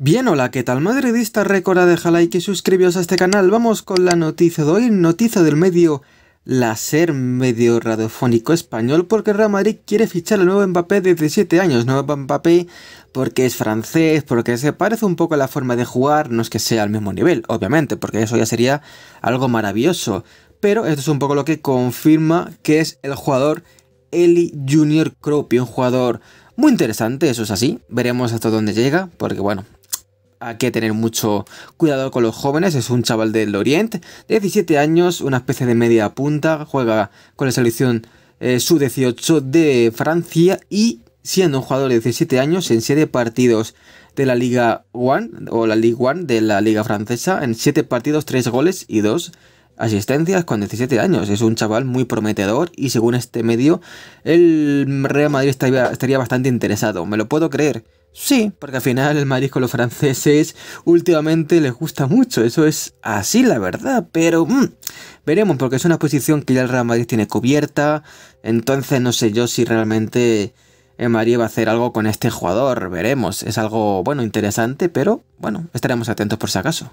Bien, hola, ¿qué tal? Madridista récord, deja like y suscribiros a este canal. Vamos con la noticia de hoy, noticia del medio ser medio radiofónico español porque Real Madrid quiere fichar al nuevo Mbappé de 17 años, nuevo Mbappé porque es francés, porque se parece un poco a la forma de jugar, no es que sea al mismo nivel, obviamente, porque eso ya sería algo maravilloso, pero esto es un poco lo que confirma que es el jugador Eli Junior Cropi, un jugador muy interesante, eso es así, veremos hasta dónde llega, porque bueno, hay que tener mucho cuidado con los jóvenes. Es un chaval del Oriente, 17 años, una especie de media punta, juega con la selección eh, sub-18 de Francia y siendo un jugador de 17 años en 7 partidos de la Liga One o la Ligue One de la Liga Francesa, en 7 partidos 3 goles y 2 asistencias con 17 años. Es un chaval muy prometedor y según este medio el Real Madrid estaría bastante interesado. Me lo puedo creer. Sí, porque al final el marisco con los franceses últimamente les gusta mucho, eso es así la verdad, pero mm, veremos porque es una posición que ya el Real Madrid tiene cubierta, entonces no sé yo si realmente el Madrid va a hacer algo con este jugador, veremos, es algo bueno, interesante, pero bueno, estaremos atentos por si acaso.